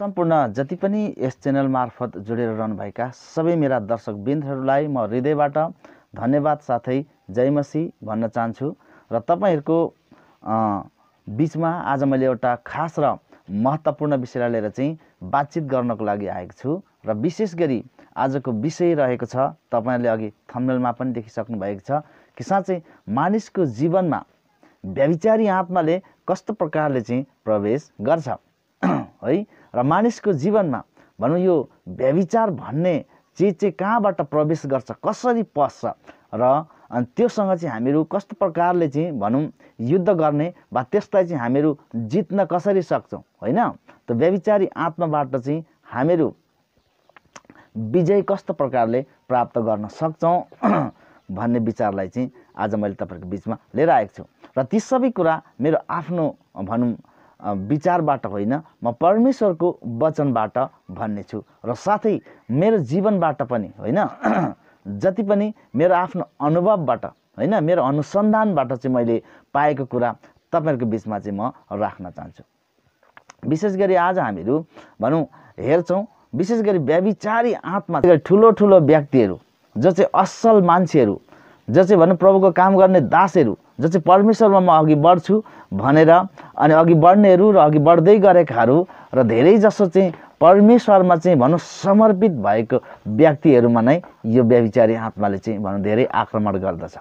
सम्पूर्ण जति पनि यस च्यानल मार्फत जोडेर रहनुभएका सबै मेरा दर्शक बिन्दहरूलाई म हृदयबाट धन्यवाद साथै जयमसी भन्न चाहन्छु र तपाईँहरूको बिचमा आज मैले एउटा खास र महत्त्वपूर्ण विषयलाई लिएर चाहिँ बातचित गर्नको लागि आएको छु र विशेष गरी आजको विषय रहेको छ तपाईँहरूले अघि थम्मेलमा पनि देखिसक्नु भएको छ कि साँच्चै मानिसको जीवनमा व्यविचारी आत्माले कस्तो प्रकारले चाहिँ प्रवेश गर्छ है र मानिसको जीवनमा भनौँ यो व्यविचार भन्ने चिज चाहिँ कहाँबाट प्रवेश गर्छ कसरी पस्छ र अनि त्योसँग चाहिँ हामीहरू कस्तो प्रकारले चाहिँ भनौँ युद्ध गर्ने वा त्यसलाई चाहिँ हामीहरू जित्न कसरी सक्छौँ होइन त व्यविचारी आत्माबाट चाहिँ हामीहरू विजय कस्तो प्रकारले प्राप्त गर्न सक्छौँ भन्ने विचारलाई चाहिँ आज मैले तपाईँहरूको बिचमा लिएर आएको छु र ती सबै कुरा मेरो आफ्नो भनौँ विचारबाट होइन म परमेश्वरको वचनबाट भन्ने छु र साथै मेरो जीवनबाट पनि होइन जति पनि मेरो आफ्नो अनुभवबाट होइन मेरो अनुसन्धानबाट चाहिँ मैले पाएको कुरा तपाईँहरूको बिचमा चाहिँ म राख्न चाहन्छु विशेष गरी आज हामीहरू भनौँ हेर्छौँ विशेष गरी व्याविचारी आत्मा ठुलो ठुलो व्यक्तिहरू जो चाहिँ असल मान्छेहरू जो चाहिँ भनौँ प्रभुको काम गर्ने दासहरू जो चाहिँ परमेश्वरमा म अघि बढ्छु भनेर अनि अघि बढ्नेहरू र अघि बढ्दै गरेकाहरू र धेरै जसो चाहिँ परमेश्वरमा चाहिँ भनौँ समर्पित भएको व्यक्तिहरूमा नै यो व्यविचारी आत्माले चाहिँ भनौँ धेरै आक्रमण गर्दछ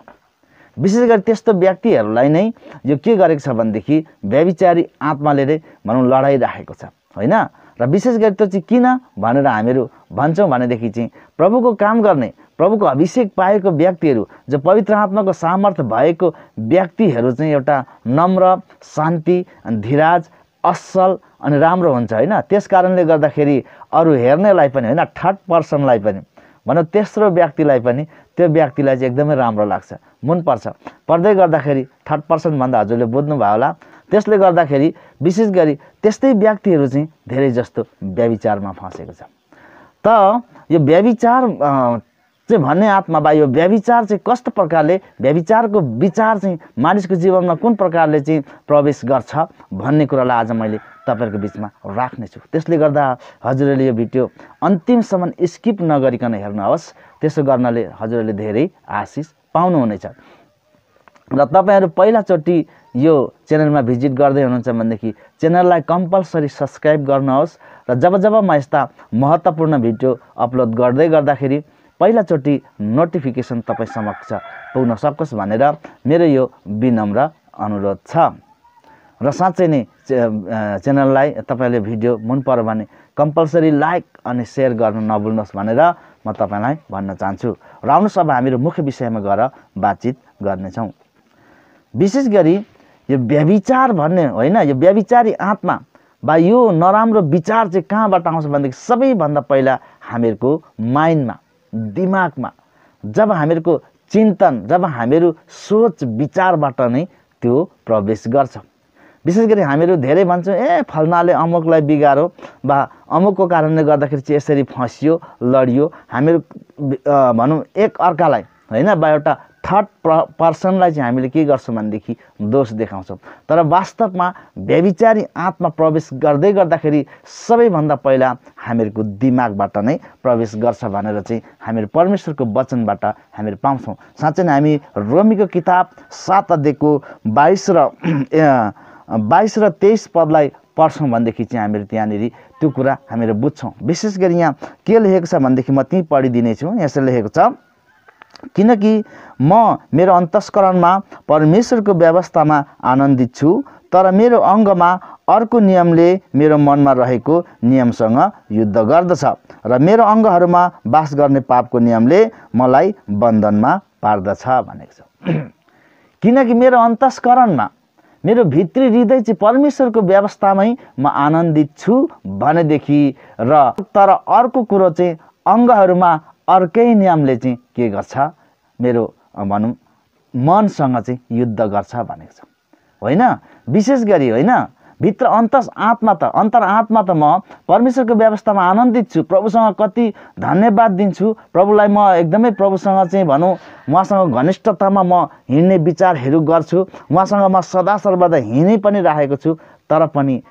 विशेष गरी त्यस्तो व्यक्तिहरूलाई नै यो के गरेको छ भनेदेखि व्यविचारी आत्माले नै भनौँ लडाइराखेको छ होइन र विशेष गरी त्यो चाहिँ किन भनेर हामीहरू भन्छौँ भनेदेखि चाहिँ प्रभुको काम गर्ने प्रभुको अभिषेक पाएको व्यक्तिहरू जो पवित्र आत्माको सामर्थ्य भएको व्यक्तिहरू चाहिँ एउटा नम्र शान्ति धीराज असल अनि राम्रो हुन्छ होइन त्यस कारणले गर्दाखेरि अरू हेर्नेलाई पनि होइन थर्ड पर्सनलाई पनि भनौँ तेस्रो व्यक्तिलाई पनि त्यो व्यक्तिलाई चाहिँ एकदमै राम्रो लाग्छ मनपर्छ पढ्दै गर्दाखेरि थर्ड पर्सनभन्दा हजुरले बुझ्नुभयो होला त्यसले गर्दाखेरि विशेष गरी त्यस्तै व्यक्तिहरू चाहिँ धेरै जस्तो व्यविचारमा फँसेको छ त यो व्यविचार चाहिँ भन्ने आत्मा बा यो व्याविचार चाहिँ कस्तो प्रकारले व्याविचारको विचार चाहिँ मानिसको जीवनमा कुन प्रकारले चाहिँ प्रवेश गर्छ भन्ने कुरालाई आज मैले तपाईँहरूको बिचमा राख्नेछु त्यसले गर्दा हजुरहरूले यो भिडियो अन्तिमसम्म स्किप नगरिकन हेर्नुहोस् त्यसो गर्नाले हजुरहरूले धेरै आशिष पाउनुहुनेछ र तपाईँहरू पहिलाचोटि यो च्यानलमा भिजिट गर्दै हुनुहुन्छ भनेदेखि च्यानललाई कम्पलसरी सब्सक्राइब गर्नुहोस् र जब जब म यस्ता महत्त्वपूर्ण भिडियो अपलोड गर्दै गर्दाखेरि पहिलाचोटि नोटिफिकेसन तपाईँ समक्ष पुग्न सकोस् भनेर मेरो यो विनम्र अनुरोध छ र साँच्चै नै च्यानललाई तपाईँले भिडियो मन पऱ्यो भने कम्पलसरी लाइक अनि सेयर गर्न नभुल्नुहोस् भनेर म तपाईँलाई भन्न चाहन्छु र आउनुहोस् अब हामीहरू मुख्य विषयमा गएर बातचित गर्नेछौँ विशेष गरी यो व्यविचार भन्ने होइन यो व्यविचारी आत्मा वा यो नराम्रो विचार चाहिँ कहाँबाट आउँछ भनेदेखि सबैभन्दा पहिला हामीहरूको माइन्डमा दिमागमा जब हामीहरूको चिन्तन जब हामीहरू सोच विचारबाट नै त्यो प्रवेश गर्छ विशेष गरी हामीहरू धेरै भन्छौँ ए फल्नाले अमुकलाई बिगारो वा अमुकको कारणले गर्दाखेरि चाहिँ यसरी फँसियो लडियो हामीहरू भनौँ एक अर्कालाई होइन वा एउटा थर्ड पर्सनलाई चाहिँ हामीले के गर्छौँ भनेदेखि दोष देखाउँछौँ तर वास्तवमा व्यविचारी आत्मा प्रवेश गर्दै गर्दाखेरि सबैभन्दा पहिला हामीहरूको दिमागबाट नै प्रवेश गर्छ भनेर चाहिँ हामीहरू परमेश्वरको वचनबाट हामीहरू पाउँछौँ साँच्चै नै हामी रोमीको किताब सात अध्ययको बाइस र बाइस र तेइस पदलाई पढ्छौँ भनेदेखि चाहिँ हामीहरू त्यहाँनिर त्यो कुरा हामीहरू बुझ्छौँ विशेष गरी यहाँ के लेखेको छ भनेदेखि म त्यहीँ पढिदिनेछु यसरी लेखेको छ किनकि म मेरो अन्तस्करणमा परमेश्वरको व्यवस्थामा आनन्दित छु तर मेरो अङ्गमा अर्को नियमले मेरो मनमा रहेको नियमसँग युद्ध गर्दछ र मेरो अङ्गहरूमा बास गर्ने पापको नियमले मलाई बन्धनमा पार्दछ भनेको छ किनकि मेरो अन्तस्करणमा मेरो भित्री हृदय चाहिँ परमेश्वरको व्यवस्थामै म आनन्दित छु भनेदेखि र तर अर्को कुरो चाहिँ अङ्गहरूमा अर्कै नियमले चाहिँ के गर्छ मेरो भनौँ मनसँग चाहिँ युद्ध गर्छ भनेको छ होइन विशेष गरी होइन भित्र अन्त आत्मा त अन्तर आत्मा त म परमेश्वरको व्यवस्थामा आनन्दित छु प्रभुसँग कति धन्यवाद दिन्छु प्रभुलाई म एकदमै प्रभुसँग चाहिँ भनौँ उहाँसँग घनिष्ठतामा म हिँड्ने विचारहरू गर्छु उहाँसँग म सदा सर्वदा हिँडि पनि राखेको छु तर पनि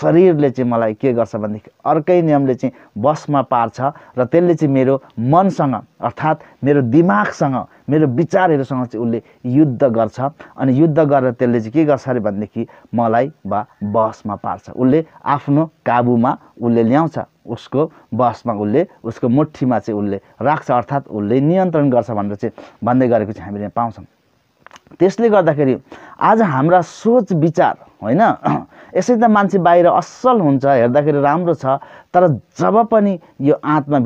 शरीरले चाहिँ मलाई के गर्छ भनेदेखि अर्कै नियमले चाहिँ बसमा पार्छ र त्यसले चाहिँ मेरो मनसँग अर्थात् मेरो दिमागसँग मेरो विचारहरूसँग चाहिँ उसले युद्ध गर्छ अनि युद्ध गरेर त्यसले चाहिँ के गर्छ अरे भनेदेखि मलाई वा बसमा पार्छ उसले आफ्नो काबुमा उसले ल्याउँछ उसको बसमा उसले उसको मुठीमा चाहिँ उसले राख्छ अर्थात् उसले नियन्त्रण गर्छ भनेर चाहिँ भन्दै गरेको चाहिँ हामीले पाउँछौँ त्यसले गर्दाखेरि आज हाम्रा सोच विचार होइन यसै त मान्छे बाहिर असल हुन्छ हेर्दाखेरि राम्रो छ तर जब पनि यो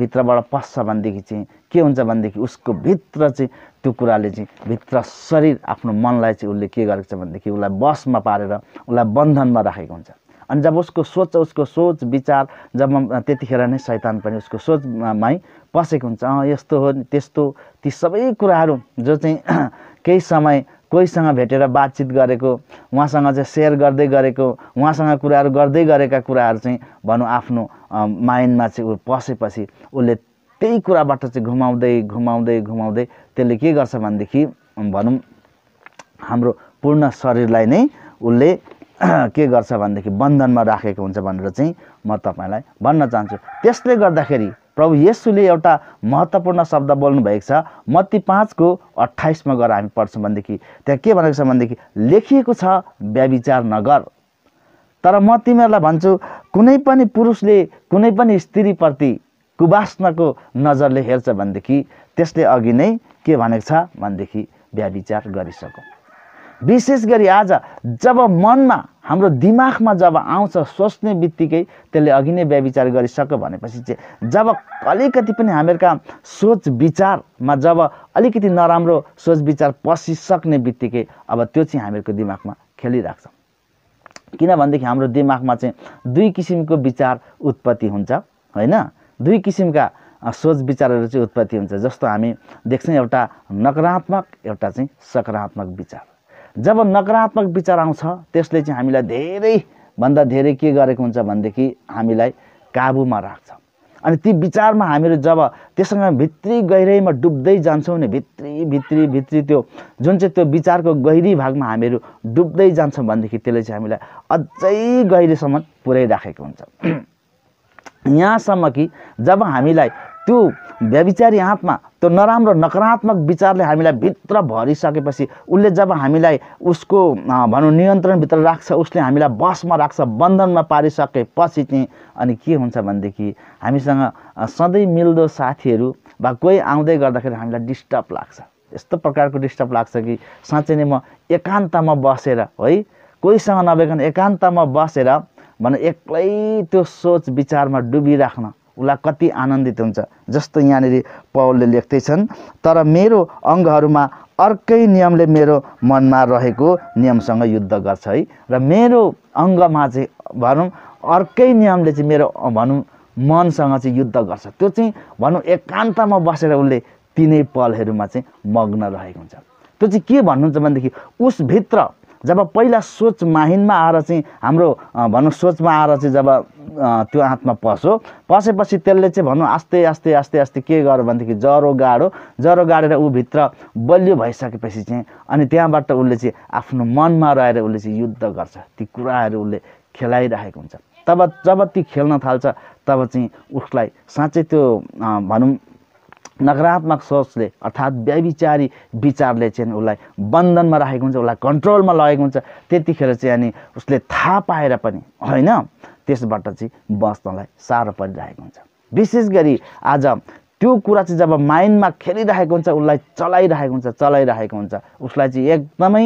भित्रबाट पस्छ भनेदेखि चाहिँ के हुन्छ भनेदेखि उसको भित्र चाहिँ त्यो कुराले चाहिँ भित्र शरीर आफ्नो मनलाई चाहिँ उसले के गरेको छ भनेदेखि उसलाई बसमा पारेर उसलाई बन्धनमा राखेको हुन्छ अनि जब उसको सोच उसको सोच विचार जब त्यतिखेर नै शैतान पनि उसको सोचमै पसेको हुन्छ यस्तो हो त्यस्तो ती सबै कुराहरू जो चाहिँ केही समय कोहीसँग भेटेर बातचित गरेको उहाँसँग चाहिँ सेयर गर्दै गरेको उहाँसँग कुराहरू गर्दै गरेका कुराहरू चाहिँ भनौँ आफ्नो माइन्डमा चाहिँ ऊ पसेपछि उसले त्यही कुराबाट चाहिँ घुमाउँदै घुमाउँदै घुमाउँदै त्यसले के गर्छ भनेदेखि भनौँ हाम्रो पूर्ण शरीरलाई नै उसले के गर्छ भनेदेखि बन्धनमा राखेको हुन्छ भनेर चाहिँ म तपाईँलाई भन्न चाहन्छु त्यसले गर्दाखेरि प्रभु येसुले एउटा महत्त्वपूर्ण शब्द बोल्नुभएको छ मत्ती पाँचको अट्ठाइसमा गएर हामी पढ्छौँ भनेदेखि त्यहाँ के भनेको छ भनेदेखि लेखिएको छ व्याविचार नगर तर म तिमीहरूलाई भन्छु कुनै पनि पुरुषले कुनै पनि स्त्रीप्रति कुवासनाको नजरले हेर्छ भनेदेखि त्यसले अघि नै के भनेको छ भनेदेखि व्याविचार गरिसकौँ विशेष गरी आज जब मनमा हाम्रो दिमागमा जब आउँछ सोच्ने बित्तिकै त्यसले अघि नै व्यविचार गरिसक्यो भनेपछि चाहिँ जब अलिकति पनि हामीहरूका सोच विचारमा जब अलिकति नराम्रो सोच विचार पसिसक्ने बित्तिकै अब त्यो चाहिँ हामीहरूको दिमागमा खेलिराख्छ छ किनभनेदेखि हाम्रो दिमागमा चाहिँ दुई किसिमको विचार उत्पत्ति हुन्छ होइन दुई किसिमका सोच विचारहरू चाहिँ उत्पत्ति हुन्छ जस्तो हामी देख्छौँ एउटा नकारात्मक एउटा चाहिँ सकारात्मक विचार जब नकारात्मक विचार आउँछ त्यसले चाहिँ हामीलाई धेरैभन्दा धेरै के गरेको हुन्छ भनेदेखि हामीलाई काबुमा राख्छ अनि ती विचारमा हामीहरू जब त्यससँग भित्री गहिरैमा डुब्दै जान्छौँ नि भित्री भित्री भित्री त्यो जुन चाहिँ त्यो विचारको गहिरी भागमा हामीहरू डुब्दै जान्छौँ भनेदेखि त्यसले चाहिँ हामीलाई अझै गहिरीसम्म पुऱ्याइराखेको हुन्छ यहाँसम्म कि जब हामीलाई त्यो व्यविचारी आत्मा त्यो नराम्रो नकारात्मक विचारले हामीलाई भित्र भरिसकेपछि उसले जब हामीलाई उसको भनौँ नियन्त्रणभित्र राख्छ उसले हामीलाई बसमा राख्छ बन्धनमा पारिसकेपछि चाहिँ अनि के हुन्छ भनेदेखि हामीसँग सधैँ मिल्दो साथीहरू वा कोही आउँदै गर्दाखेरि हामीलाई डिस्टर्ब लाग्छ यस्तो प्रकारको डिस्टर्ब लाग्छ कि साँच्चै नै म एकान्तमा बसेर है कोहीसँग नभइकन एकान्तमा बसेर भनौँ एक्लै त्यो सोच विचारमा डुबिराख्न उसलाई कति आनन्दित हुन्छ जस्तो यहाँनिर पौलले लेख्दैछन् तर मेरो अङ्गहरूमा अर्कै नियमले मेरो मनमा रहेको नियमसँग युद्ध गर्छ है र मेरो अङ्गमा चाहिँ भनौँ अर्कै नियमले चाहिँ मेरो भनौँ मनसँग चाहिँ युद्ध गर्छ त्यो चाहिँ भनौँ एकान्तमा बसेर उसले तिनै पलहरूमा चाहिँ मग्न रहेको हुन्छ त्यो चाहिँ के भन्नुहुन्छ भनेदेखि उसभित्र जब पहिला सोच माहिनमा आएर चाहिँ हाम्रो भनौँ सोचमा आएर चाहिँ जब त्यो हातमा पस्यो पसेपछि त्यसले चाहिँ भनौँ आस्ते आस्ते आस्ते आस्ते के गर्यो भनेदेखि जरो गाडो जरो गाडेर ऊ भित्र बलियो भइसकेपछि चाहिँ अनि त्यहाँबाट उसले चाहिँ आफ्नो मनमा रहेर उसले चाहिँ युद्ध गर्छ ती कुराहरू उसले खेलाइरहेको हुन्छ तब जब ती खेल्न थाल्छ तब चाहिँ उसलाई साँच्चै त्यो भनौँ नकारात्मक सोचले अर्थात् व्यविचारी विचारले चाहिँ उसलाई बन्धनमा राखेको हुन्छ उसलाई कन्ट्रोलमा लगेको हुन्छ त्यतिखेर चाहिँ अनि उसले थाहा पाएर पनि होइन त्यसबाट चाहिँ बस्नलाई साह्रो परिरहेको हुन्छ विशेष गरी आज त्यो कुरा चाहिँ जब माइन्डमा खेलिरहेको हुन्छ उसलाई चलाइरहेको हुन्छ चलाइरहेको हुन्छ उसलाई चाहिँ एकदमै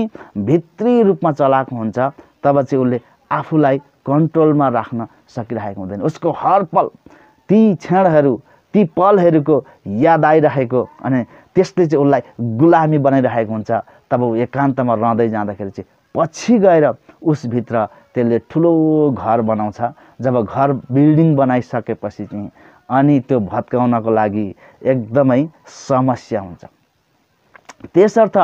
भित्री रूपमा चलाएको हुन्छ तब चाहिँ उसले आफूलाई कन्ट्रोलमा राख्न सकिरहेको हुँदैन उसको हर पल ती क्षणहरू ती पलहरूको याद आइरहेको अनि त्यसले चाहिँ उसलाई गुलामी बनाइरहेको हुन्छ तब ऊ एकान्तमा रहँदै जाँदाखेरि चाहिँ पछि गएर उसभित्र त्यसले ठुलो घर बनाउँछ जब घर बिल्डिङ बनाइसकेपछि चाहिँ अनि त्यो भत्काउनको लागि एकदमै समस्या हुन्छ त्यसर्थ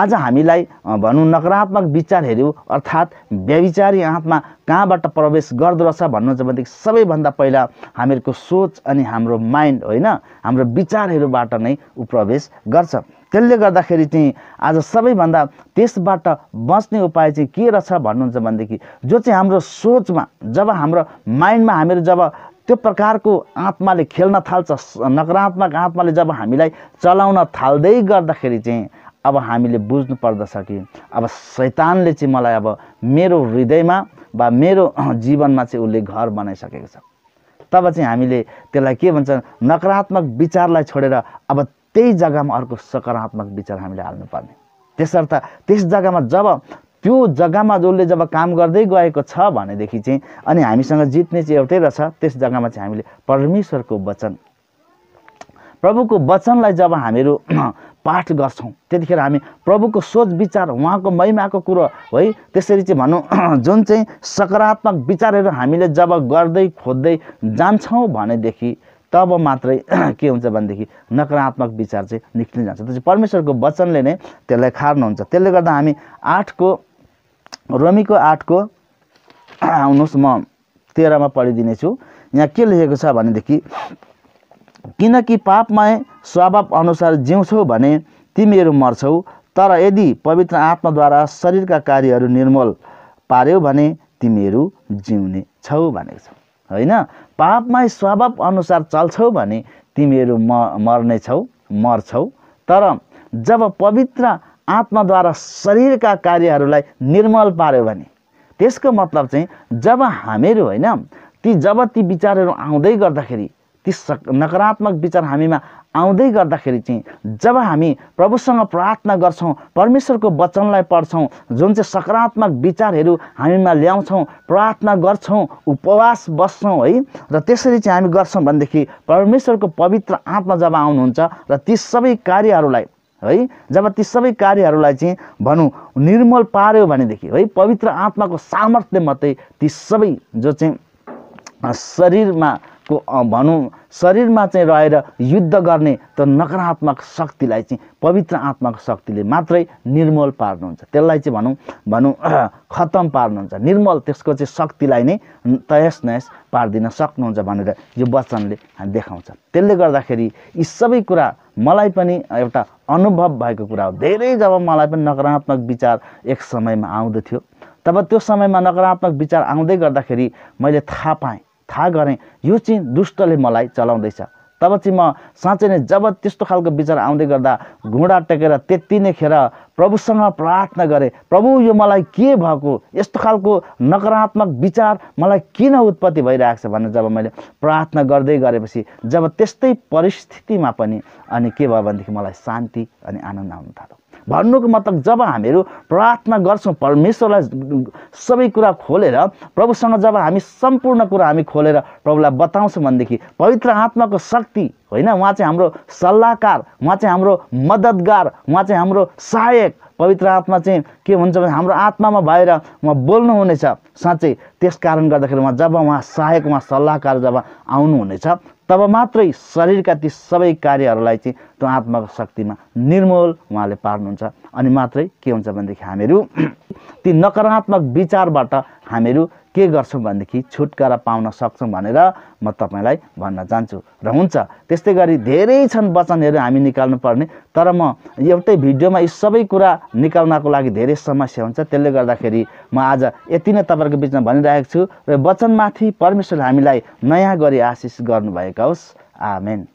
आज हामीलाई भनौँ नकारात्मक विचार हेऱ्यौँ अर्थात् व्यविचारी आँपमा कहाँबाट प्रवेश गर्दोरहेछ भन्नु छ भनेदेखि सबैभन्दा पहिला हामीहरूको सोच अनि हाम्रो माइन्ड होइन हाम्रो विचारहरूबाट नै ऊ प्रवेश गर्छ त्यसले गर्दाखेरि चाहिँ आज सबैभन्दा त्यसबाट बच्ने उपाय चाहिँ के रहेछ भन्नुहुन्छ भनेदेखि जो चाहिँ हाम्रो सोचमा जब हाम्रो माइन्डमा हामीहरू जब त्यो प्रकारको आत्माले खेल्न थाल्छ नकारात्मक आत्माले जब हामीलाई चलाउन थाल्दै गर्दाखेरि चाहिँ अब हामीले बुझ्नु पर्दछ कि अब शैतानले चाहिँ मलाई अब मेरो हृदयमा वा मेरो जीवनमा चाहिँ उसले घर बनाइसकेको छ तब चाहिँ हामीले त्यसलाई के भन्छ नकारात्मक विचारलाई छोडेर अब त्यही जग्गामा अर्को सकारात्मक विचार हामीले हाल्नुपर्ने त्यसर्थ त्यस जग्गामा जब त्यो जग्गामा जसले जब काम गर्दै गएको छ भनेदेखि चाहिँ अनि हामीसँग जित्ने चाहिँ एउटै रहेछ त्यस जग्गामा चाहिँ हामीले परमेश्वरको वचन प्रभुको वचनलाई जब हामीहरू पाठ गर्छौँ त्यतिखेर हामी प्रभुको सोच विचार उहाँको महिमाको कुरो है त्यसरी चाहिँ भनौँ जुन चाहिँ सकारात्मक विचारहरू हामीले जब गर्दै खोज्दै जान्छौँ भनेदेखि तब मात्रै के हुन्छ भनेदेखि नकारात्मक विचार चाहिँ निक्लिन जान्छ त्यसै परमेश्वरको वचनले नै त्यसलाई खार्नुहुन्छ त्यसले गर्दा हामी आठको रमीको आठको आउनुहोस् म तेह्रमा पढिदिनेछु यहाँ के लेखेको छ भनेदेखि किनकि पापमय स्वभाव अनुसार जिउँछौ भने तिमीहरू मर्छौ तर यदि पवित्र आत्माद्वारा शरीरका कार्यहरू निर्मल पार्यौ भने तिमीहरू जिउने छौ भनेको छ होइन पापमा स्वभाव अनुसार चल्छौ भने तिमीहरू म मर्नेछौ मर्छौ तर जब पवित्र आत्माद्वारा शरीरका कार्यहरूलाई निर्मल पार्यो भने त्यसको मतलब चाहिँ जब हामीहरू होइन ती जब ती विचारहरू आउँदै गर्दाखेरि ती सक नकारात्मक विचार हामीमा आउँदै गर्दाखेरि चाहिँ जब हामी प्रभुसँग प्रार्थना गर्छौँ परमेश्वरको वचनलाई पढ्छौँ जुन चाहिँ सकारात्मक विचारहरू हामीमा ल्याउँछौँ प्रार्थना गर्छौँ उपवास बस्छौँ है र त्यसरी चाहिँ हामी गर्छौँ भनेदेखि परमेश्वरको पवित्र आत्मा जब आउनुहुन्छ र ती सबै कार्यहरूलाई है जब ती सबै कार्यहरूलाई चाहिँ भनौँ निर्मल पार्यो भनेदेखि है पवित्र आत्माको सामर्थ्य मात्रै ती सबै जो चाहिँ शरीरमा को भनौँ शरीरमा चाहिँ रहेर युद्ध गर्ने त नकारात्मक शक्तिलाई चाहिँ पवित्र आत्माको शक्तिले मात्रै निर्मल पार्नुहुन्छ त्यसलाई चाहिँ भनौँ भनौँ खत्तम पार्नुहुन्छ निर्मल त्यसको चाहिँ शक्तिलाई नै तयस नयस पारिदिन सक्नुहुन्छ भनेर यो वचनले देखाउँछ त्यसले गर्दाखेरि यी सबै कुरा मलाई पनि एउटा अनुभव भएको कुरा हो धेरै जब मलाई पनि नकारात्मक विचार एक समयमा आउँदथ्यो तब त्यो समयमा नकारात्मक विचार आउँदै गर्दाखेरि मैले थाहा पाएँ थाहा गरेँ यो चाहिँ दुष्टले मलाई चलाउँदैछ तब चाहिँ म साँच्चै नै जब त्यस्तो खालको विचार आउँदै गर्दा घुँडा टेकेर त्यति नै खेर प्रभुसँग प्रार्थना गरेँ प्रभु यो मलाई के भएको यस्तो खालको नकारात्मक विचार मलाई किन उत्पत्ति भइरहेको छ भनेर जब मैले प्रार्थना गर्दै गरेपछि जब त्यस्तै परिस्थितिमा पनि अनि के भयो भनेदेखि मलाई शान्ति अनि आनन्द आउन थाल्यो भन्नुको मतलब जब हामीहरू प्रार्थना गर्छौँ परमेश्वरलाई सबै कुरा खोलेर प्रभुसँग जब हामी सम्पूर्ण कुरा हामी खोलेर प्रभुलाई बताउँछौँ भनेदेखि पवित्र आत्माको शक्ति होइन उहाँ चाहिँ हाम्रो सल्लाहकार उहाँ चाहिँ हाम्रो मद्दतगार उहाँ चाहिँ हाम्रो सहायक पवित्र आत्मा चाहिँ के हुन्छ भने हाम्रो आत्मामा भएर उहाँ बोल्नुहुनेछ साँच्चै त्यस कारण गर्दाखेरि उहाँ जब उहाँ सहायक उहाँ सल्लाहकार जब आउनुहुनेछ तब मात्रै शरीरका ती सबै कार्यहरूलाई चाहिँ त्यो आत्माको शक्तिमा निर्मोल उहाँले पार्नुहुन्छ अनि मात्रै के हुन्छ भनेदेखि हामीहरू ती नकारात्मक विचारबाट हामीहरू के गर्छौँ भनेदेखि छुटकारा पाउन सक्छौँ भनेर म तपाईँलाई भन्न चाहन्छु र हुन्छ त्यस्तै गरी धेरै छन् वचनहरू हामी निकाल्नुपर्ने तर म एउटै भिडियोमा यी सबै कुरा निकाल्नको लागि धेरै समस्या हुन्छ त्यसले गर्दाखेरि म आज यति नै तपाईँहरूको बिचमा भनिरहेको छु र वचनमाथि परमेश्वर हामीलाई नयाँ गरी आशिष गर्नुभएको Amén.